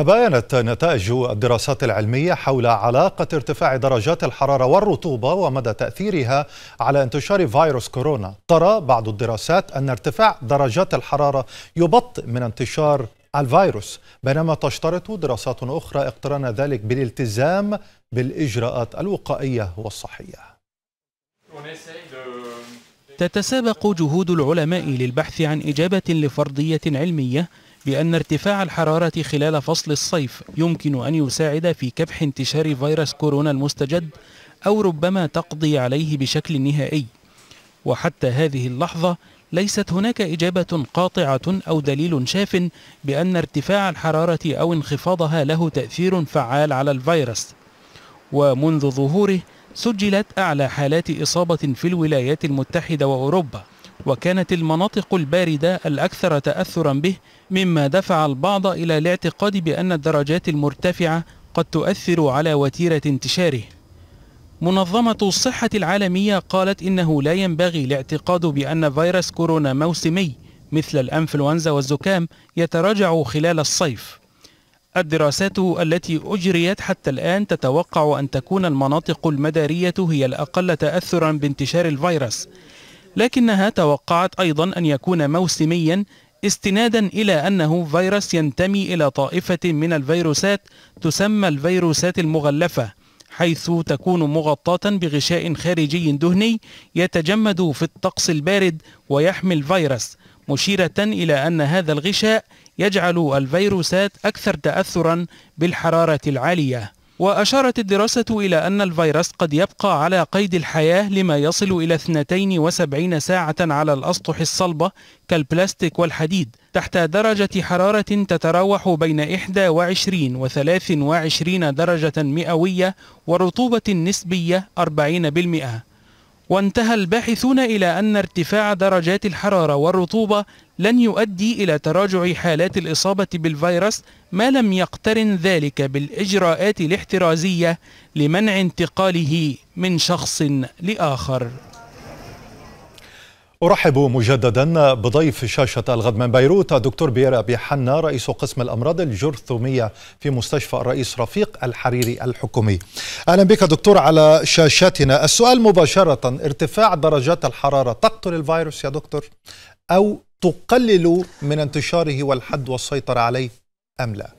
تباينت نتائج الدراسات العلمية حول علاقة ارتفاع درجات الحرارة والرطوبة ومدى تأثيرها على انتشار فيروس كورونا ترى بعض الدراسات أن ارتفاع درجات الحرارة يبطئ من انتشار الفيروس بينما تشترط دراسات أخرى اقتران ذلك بالالتزام بالإجراءات الوقائية والصحية تتسابق جهود العلماء للبحث عن إجابة لفرضية علمية بأن ارتفاع الحرارة خلال فصل الصيف يمكن أن يساعد في كبح انتشار فيروس كورونا المستجد أو ربما تقضي عليه بشكل نهائي وحتى هذه اللحظة ليست هناك إجابة قاطعة أو دليل شاف بأن ارتفاع الحرارة أو انخفاضها له تأثير فعال على الفيروس ومنذ ظهوره سجلت أعلى حالات إصابة في الولايات المتحدة وأوروبا وكانت المناطق الباردة الأكثر تأثرا به مما دفع البعض إلى الاعتقاد بأن الدرجات المرتفعة قد تؤثر على وتيرة انتشاره منظمة الصحة العالمية قالت إنه لا ينبغي الاعتقاد بأن فيروس كورونا موسمي مثل الأنفلونزا والزكام يتراجع خلال الصيف الدراسات التي أجريت حتى الآن تتوقع أن تكون المناطق المدارية هي الأقل تأثرا بانتشار الفيروس لكنها توقعت أيضا أن يكون موسميا استنادا إلى أنه فيروس ينتمي إلى طائفة من الفيروسات تسمى الفيروسات المغلفة حيث تكون مغطاة بغشاء خارجي دهني يتجمد في الطقس البارد ويحمي الفيروس مشيرة إلى أن هذا الغشاء يجعل الفيروسات أكثر تأثرا بالحرارة العالية وأشارت الدراسة إلى أن الفيروس قد يبقى على قيد الحياة لما يصل إلى 72 ساعة على الأسطح الصلبة كالبلاستيك والحديد تحت درجة حرارة تتراوح بين 21 و 23 درجة مئوية ورطوبة نسبية 40% وانتهى الباحثون إلى أن ارتفاع درجات الحرارة والرطوبة لن يؤدي إلى تراجع حالات الإصابة بالفيروس ما لم يقترن ذلك بالإجراءات الاحترازية لمنع انتقاله من شخص لآخر أرحب مجددا بضيف شاشة الغد من بيروت الدكتور بيير أبي حنا رئيس قسم الأمراض الجرثومية في مستشفى الرئيس رفيق الحريري الحكومي أهلا بك دكتور على شاشتنا السؤال مباشرة ارتفاع درجات الحرارة تقتل الفيروس يا دكتور أو تقلل من انتشاره والحد والسيطرة عليه أم لا؟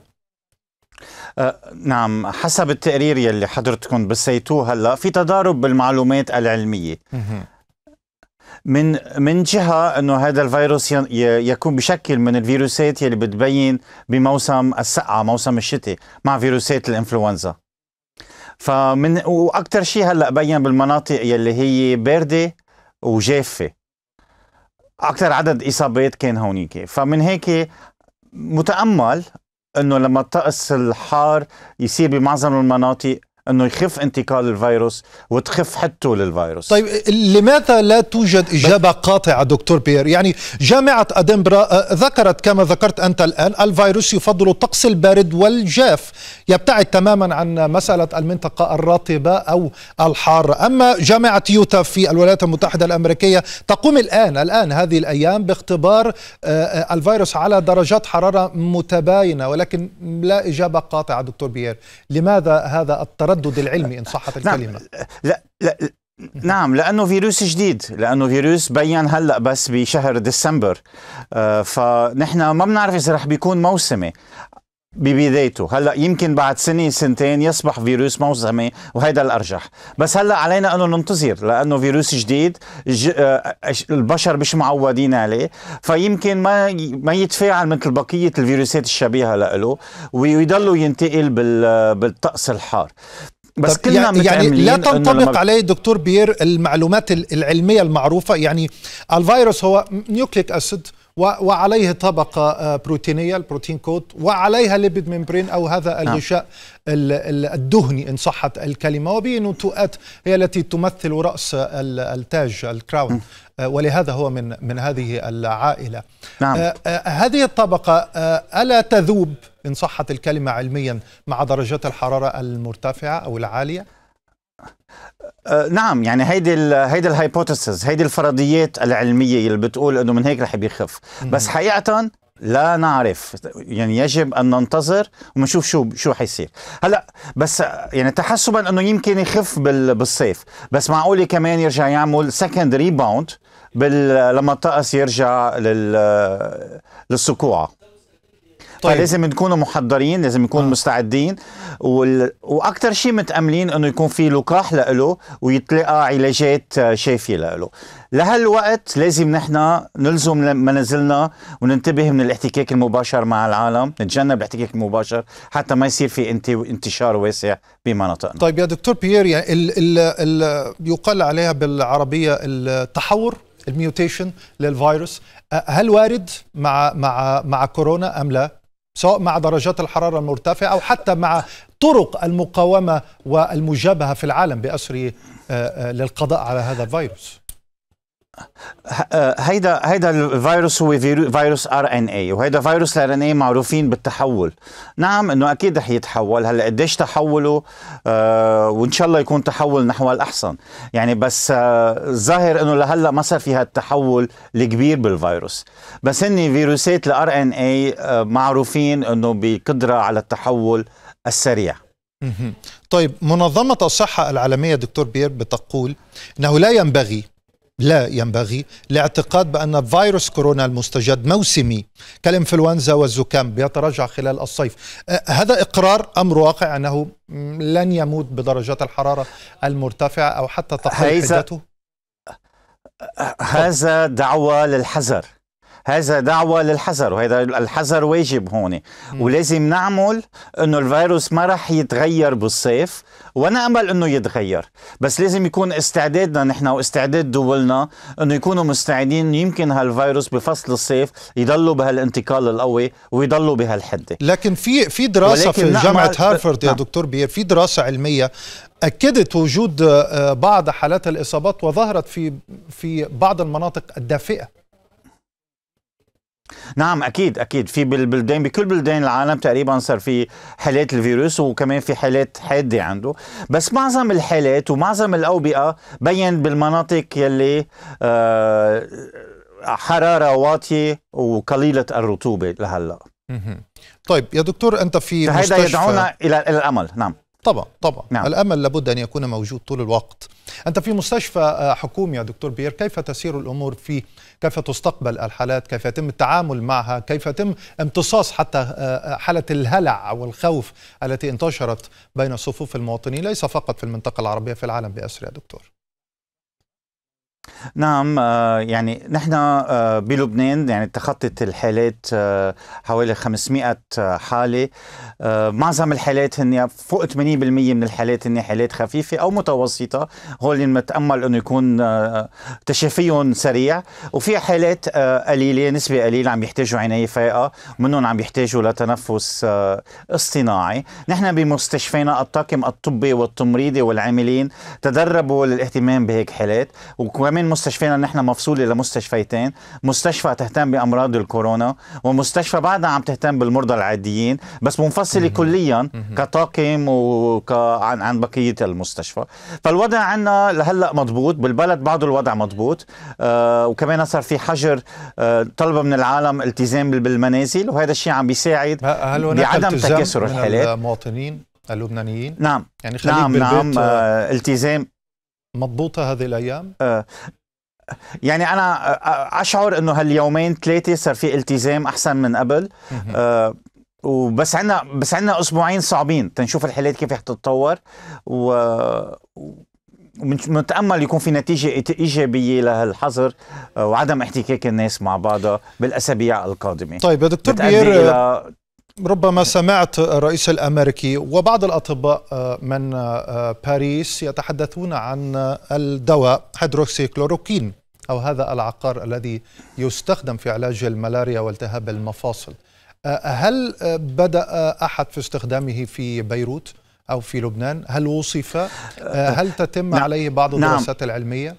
آه نعم حسب التقرير يلي حضرتكم بسيتوه هلا في تضارب بالمعلومات العلميه من من جهه انه هذا الفيروس يكون بشكل من الفيروسات يلي بتبين بموسم السقعه موسم الشتاء مع فيروسات الانفلونزا فمن واكثر شيء هلا بين بالمناطق يلي هي بارده وجافه اكثر عدد اصابات كان هونيك فمن هيك متامل انه لما الطقس الحار يصير بمعظم المناطق انه يخف انتقال الفيروس وتخف حدته للفيروس طيب لماذا لا توجد اجابه قاطعه دكتور بيير يعني جامعه ادنبرا آه، ذكرت كما ذكرت انت الان الفيروس يفضل الطقس البارد والجاف يبتعد تماما عن مساله المنطقه الرطبه او الحاره اما جامعه يوتا في الولايات المتحده الامريكيه تقوم الان الان هذه الايام باختبار آه، آه، الفيروس على درجات حراره متباينه ولكن لا اجابه قاطعه دكتور بيير لماذا هذا التردد التردد العلمي إن صحت نعم. الكلمة نعم. لا لا نعم لانه فيروس جديد لانه فيروس بين هلا بس بشهر ديسمبر آه، فنحن ما بنعرف اذا رح بيكون موسمي ببدايته هلا يمكن بعد سنه سنتين يصبح فيروس موسمي وهيدا الارجح بس هلا علينا انه ننتظر لانه فيروس جديد ج... آه، البشر مش معودين عليه فيمكن ما ما يتفاعل مثل بقيه الفيروسات الشبيهه له ويضلوا ينتقل بال... بالطقس الحار بس كلنا يعني, يعني لا تنطبق عليه دكتور بير المعلومات العلميه المعروفه يعني الفيروس هو نيوكليك اسيد وعليه طبقة آه، بروتينية البروتين كوت وعليها ليبيد ميمبرين أو هذا نعم. الغشاء الدهني إن صحت الكلمة نتوءات هي التي تمثل رأس التاج الكراون آه، ولهذا هو من من هذه العائلة نعم. آه، هذه الطبقة ألا تذوب إن صحت الكلمة علميا مع درجات الحرارة المرتفعة أو العالية؟ أه، نعم يعني هيدي هيدي الهايبوثيسز هيدي الفرضيات العلميه اللي بتقول انه من هيك رح بيخف بس حقيقه لا نعرف يعني يجب ان ننتظر ونشوف شو شو حيصير هلا بس يعني تحسبا انه يمكن يخف بالصيف بس معقول كمان يرجع يعمل سكند ريباوند لما الطقس يرجع للسقوعه طيب فلازم نكونوا محضرين لازم نكون آه. مستعدين وال... واكثر شيء متاملين انه يكون في لقاح له ويتلقى علاجات شافيه له لهالوقت لازم نحن نلزم منازلنا وننتبه من الاحتكاك المباشر مع العالم نتجنب الاحتكاك المباشر حتى ما يصير في انتشار واسع بمناطقنا طيب يا دكتور بيير يعني ال ال ال يقال عليها بالعربيه التحور الميوتيشن للفيروس هل وارد مع مع مع كورونا ام لا سواء مع درجات الحرارة المرتفعة أو حتى مع طرق المقاومة والمجابهة في العالم بأسر آه، آه، للقضاء على هذا الفيروس هيدا هيدا الفيروس هو فيروس ار ان اي وهيدا فيروس الار ان اي معروفين بالتحول نعم انه اكيد رح يتحول هلا قديش تحوله آه وان شاء الله يكون تحول نحو الاحسن يعني بس آه انه لهلا ما صار في هالتحول الكبير بالفيروس بس هن فيروسات الار ان اي آه، معروفين انه بقدره على التحول السريع طيب منظمة الصحة العالمية دكتور بير بتقول أنه لا ينبغي لا ينبغي لاعتقاد بأن فيروس كورونا المستجد موسمي كالإنفلونزا والزكام بيتراجع خلال الصيف أه، هذا إقرار أمر واقع أنه لن يموت بدرجات الحرارة المرتفعة أو حتى تقل حدته هذا دعوة للحذر هذا دعوة للحذر وهذا الحذر واجب هون ولازم نعمل انه الفيروس ما رح يتغير بالصيف ونامل انه يتغير بس لازم يكون استعدادنا نحن واستعداد دولنا انه يكونوا مستعدين يمكن هالفيروس بفصل الصيف يضلوا بهالانتقال القوي ويضلوا بهالحده لكن في في دراسه في جامعه هارفرد يا نعم. دكتور بير في دراسه علميه اكدت وجود آه، بعض حالات الاصابات وظهرت في في بعض المناطق الدافئه نعم اكيد اكيد في بالبلدان بكل بلدان العالم تقريبا صار في حالات الفيروس وكمان في حالات حاده عنده بس معظم الحالات ومعظم الاوبئه بين بالمناطق يلي آه، حراره واطيه وقليله الرطوبه لهلا طيب يا دكتور انت في هذا يدعونا الى الامل نعم طبعا طبعا نعم. الامل لابد ان يكون موجود طول الوقت أنت في مستشفى آه، حكومي يا دكتور بير كيف تسير الأمور فيه كيف تستقبل الحالات كيف يتم التعامل معها كيف يتم امتصاص حتى آه، آه، حالة الهلع والخوف التي انتشرت بين صفوف المواطنين ليس فقط في المنطقة العربية في العالم بأسر يا دكتور نعم آه، يعني نحن آه، بلبنان يعني تخطت الحالات آه، حوالي 500 حالة معظم الحالات هن فوق 80% من الحالات هن حالات خفيفة أو متوسطة هول متأمل أنه يكون تشافيهم سريع وفي حالات قليلة نسبة قليلة عم يحتاجوا عناية فائقة منهم عم يحتاجوا لتنفس اصطناعي نحن بمستشفينا الطاقم الطبي والتمريضي والعاملين تدربوا للاهتمام بهيك حالات وكمان من مستشفينا نحن مفصول الى مستشفيتين مستشفى تهتم بامراض الكورونا ومستشفى بعدها عم تهتم بالمرضى العاديين بس منفصله كليا كطاقم وك عن بقيه المستشفى فالوضع عندنا لهلا مضبوط بالبلد بعده الوضع مضبوط آه وكمان صار في حجر آه طلبه من العالم التزام بالمنازل وهذا الشيء عم بيساعد بعدم تكاثر الحالات المواطنين اللبنانيين نعم يعني خليك نعم بالبيت نعم آه التزام مضبوطة هذه الأيام؟ آه يعني أنا آه، أشعر أنه هاليومين ثلاثة صار في التزام أحسن من قبل آه وبس عنا بس عنا أسبوعين صعبين تنشوف الحالات كيف رح تتطور و ومتأمل يكون في نتيجه ايجابيه لهالحظر آه، وعدم احتكاك الناس مع بعضها بالاسابيع القادمه. طيب يا دكتور بيير ربما سمعت الرئيس الامريكي وبعض الاطباء آه، من آه، باريس يتحدثون عن الدواء هيدروكسيكلوروكين او هذا العقار الذي يستخدم في علاج الملاريا والتهاب المفاصل. آه، هل بدا احد في استخدامه في بيروت او في لبنان؟ هل وصف؟ هل تتم نعم. عليه بعض نعم. الدراسات العلميه؟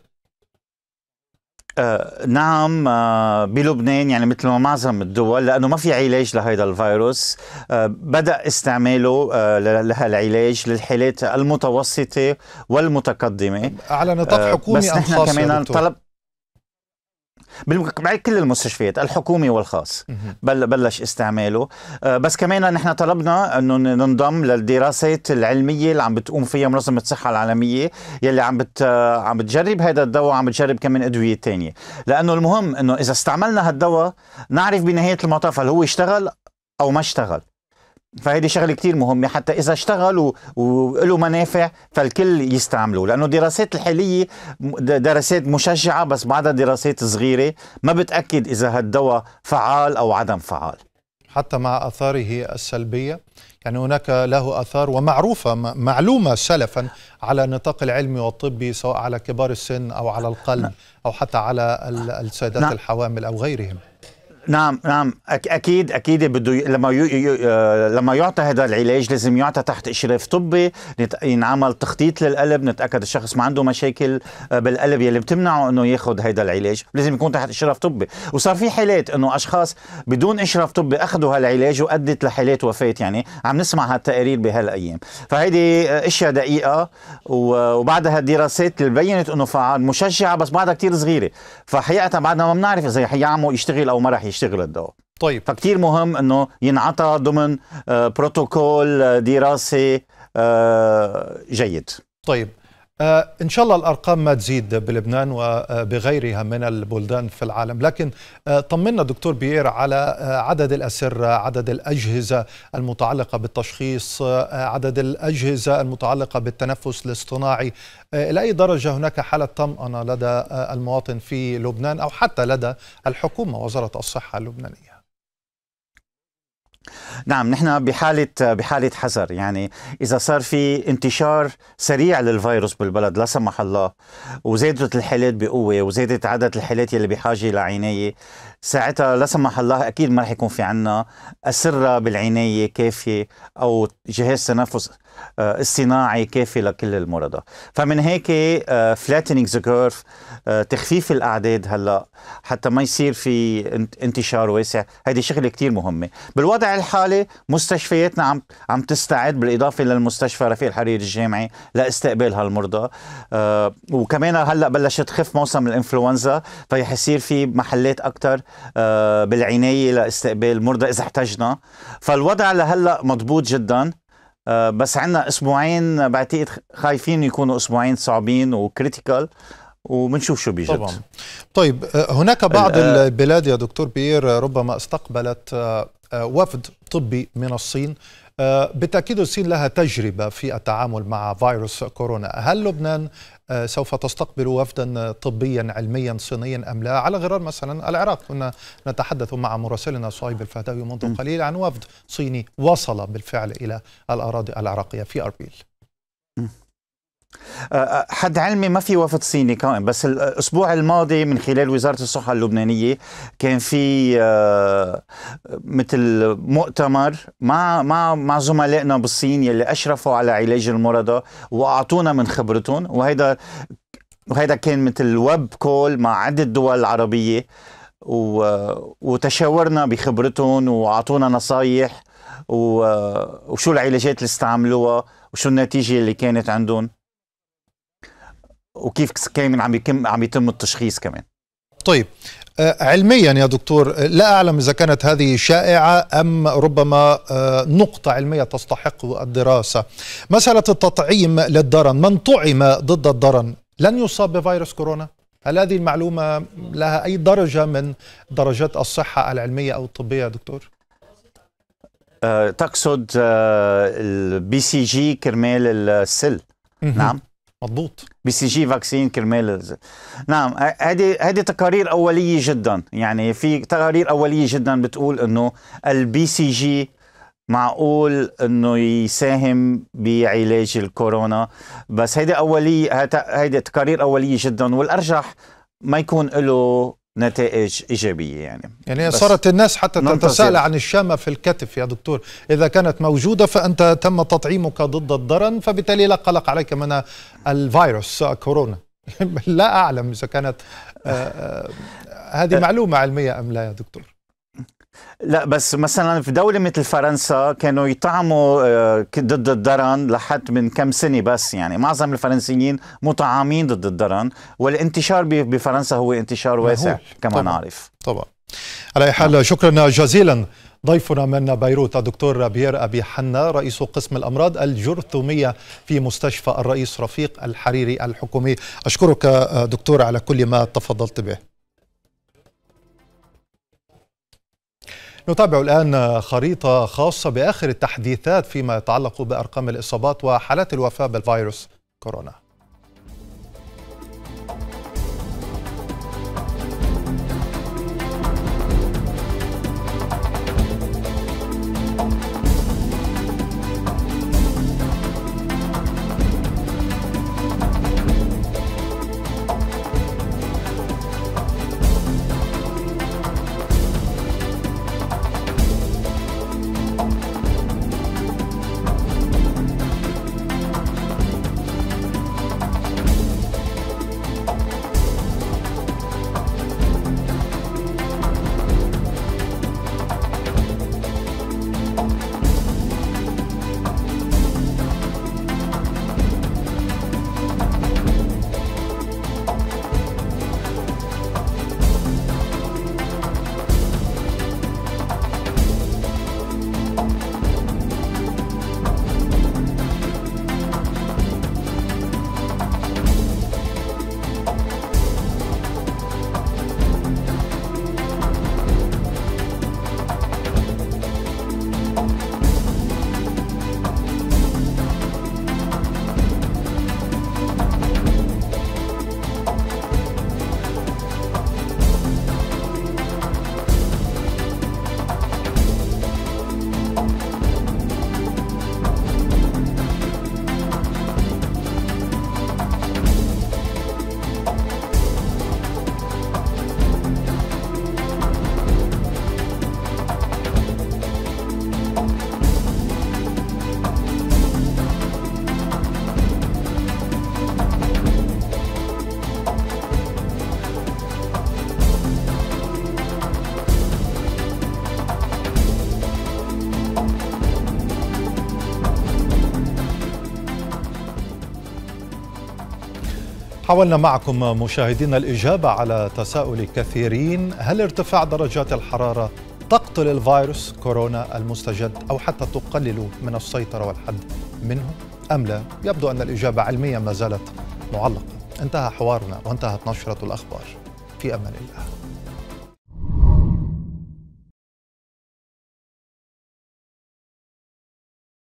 آه نعم آه بلبنان يعني مثل ما معظم الدول لانه ما في علاج لهيدا الفيروس آه بدا استعماله آه، لهالعلاج للحالات المتوسطه والمتقدمه على نطاق آه، حكومي بس نحن كمان طلب كل المستشفيات الحكومي والخاص بل بلش استعماله آه، بس كمان نحن طلبنا انه ننضم للدراسات العلميه اللي عم بتقوم فيها منظمه الصحه العالميه يلي عم بت عم بتجرب هذا الدواء وعم بتجرب كمان ادويه ثانيه لانه المهم انه اذا استعملنا هالدواء نعرف بنهايه المطاف هل هو اشتغل او ما اشتغل فهيدي شغلة كتير مهمة حتى إذا اشتغلوا وله منافع فالكل يستعملوا لأنه الدراسات الحالية دراسات مشجعة بس بعدها دراسات صغيرة ما بتأكد إذا هالدواء فعال أو عدم فعال حتى مع أثاره السلبية يعني هناك له أثار ومعروفة معلومة سلفا على النطاق العلمي والطبي سواء على كبار السن أو على القلب نعم. أو حتى على السيدات نعم. الحوامل أو غيرهم نعم نعم اكيد اكيد بده لما ي... ي... آه، لما يعطى هذا العلاج لازم يعطى تحت اشراف طبي ينعمل تخطيط للقلب نتاكد الشخص ما عنده مشاكل آه، بالقلب يلي بتمنعه انه ياخذ هذا العلاج لازم يكون تحت اشراف طبي وصار في حالات انه اشخاص بدون اشراف طبي اخذوا هالعلاج وادت لحالات وفاه يعني عم نسمع هالتقارير بهالايام فهيدي آه، اشياء دقيقه وبعدها الدراسات اللي بينت انه فعال مشجعه بس بعدها كثير صغيره فحقيقه بعدنا ما بنعرف اذا حيعمل يشتغل او ما راح يشتغل يشتغل الدواء طيب فكتير مهم انه ينعطى ضمن آه، بروتوكول آه، دراسي آه، جيد طيب آه، إن شاء الله الأرقام ما تزيد بلبنان وبغيرها من البلدان في العالم لكن آه، طمنا دكتور بيير على آه، عدد الأسرة عدد الأجهزة المتعلقة بالتشخيص عدد الأجهزة المتعلقة بالتنفس الاصطناعي إلى أي درجة هناك حالة طمأنة لدى المواطن في لبنان أو حتى لدى الحكومة وزارة الصحة اللبنانية نعم نحن بحالة بحالة حذر يعني إذا صار في انتشار سريع للفيروس بالبلد لا سمح الله وزادت الحالات بقوة وزادت عدد الحالات يلي بحاجة لعناية ساعتها لا سمح الله اكيد ما رح يكون في عنا اسره بالعنايه كافيه او جهاز تنفس آه، اصطناعي كافي لكل المرضى فمن هيك فلاتنينج ذا كيرف تخفيف الاعداد هلا حتى ما يصير في انتشار واسع هيدي شغله كثير مهمه بالوضع الحالي مستشفياتنا عم عم تستعد بالاضافه للمستشفى رفيق الحريري الجامعي لاستقبال هالمرضى آه، وكمان هلا بلشت تخف موسم الانفلونزا فيصير في محلات اكثر آه، بالعنايه لاستقبال مرضى اذا احتجنا فالوضع لهلا مضبوط جدا آه، بس عندنا اسبوعين بعتقد خايفين يكونوا اسبوعين صعبين وكريتيكال وبنشوف شو بيجد طبعا طيب آه، هناك بعض البلاد يا دكتور بيير ربما استقبلت وفد طبي من الصين آه، بالتأكيد الصين لها تجربة في التعامل مع فيروس كورونا هل لبنان آه، سوف تستقبل وفدا طبيا علميا صينيا أم لا على غرار مثلا العراق كنا نتحدث مع مراسلنا صهيب الفهدوي منذ قليل عن وفد صيني وصل بالفعل إلى الأراضي العراقية في أربيل أه، أه، حد علمي ما في وفد صيني قائم بس الاسبوع الماضي من خلال وزاره الصحه اللبنانيه كان في أه، مثل مؤتمر مع مع مع زملائنا بالصين يلي اشرفوا على علاج المرضى واعطونا من خبرتهم وهيدا وهيدا كان مثل ويب كول مع عده دول عربيه وتشاورنا بخبرتهم واعطونا نصايح وشو العلاجات اللي استعملوها وشو النتيجه اللي كانت عندهم وكيف كاين عم يتم عم يتم التشخيص كمان طيب آه، علميا يا دكتور آه، لا اعلم اذا كانت هذه شائعه ام ربما آه، نقطه علميه تستحق الدراسه مساله التطعيم للدرن من طعم ضد الدرن لن يصاب بفيروس كورونا هل هذه المعلومه لها اي درجه من درجات الصحه العلميه او الطبيه يا دكتور تقصد البي سي جي كرمال السل نعم مضبوط بي سي جي فاكسين كرمال نعم هذه هذه تقارير اوليه جدا يعني في تقارير اوليه جدا بتقول انه البي سي جي معقول انه يساهم بعلاج الكورونا بس هيدي اوليه هيدي تقارير اوليه جدا والارجح ما يكون له نتائج إيجابية يعني يعني صارت الناس حتى تتساءل عن الشامة في الكتف يا دكتور إذا كانت موجودة فأنت تم تطعيمك ضد الضرن فبالتالي لا قلق عليك من الفيروس كورونا لا أعلم إذا كانت آه، آه، هذه آه، معلومة علمية أم لا يا دكتور لا بس مثلا في دولة مثل فرنسا كانوا يطعموا آه، ضد الدرن لحد من كم سنة بس يعني معظم الفرنسيين مطعمين ضد الدرن والانتشار بفرنسا هو انتشار واسع كما طبعا. نعرف طبعا على أي حال شكرا جزيلا ضيفنا من بيروت الدكتور بيير أبي حنا رئيس قسم الأمراض الجرثومية في مستشفى الرئيس رفيق الحريري الحكومي أشكرك آه، دكتور على كل ما تفضلت به نتابع الآن خريطة خاصة بآخر التحديثات فيما يتعلق بأرقام الإصابات وحالات الوفاة بالفيروس كورونا حاولنا معكم مشاهدينا الإجابة على تساؤل كثيرين هل ارتفاع درجات الحرارة تقتل الفيروس كورونا المستجد أو حتى تقلل من السيطرة والحد منه أم لا؟ يبدو أن الإجابة علميا ما زالت معلقة انتهى حوارنا وانتهت نشرة الأخبار في أمان الله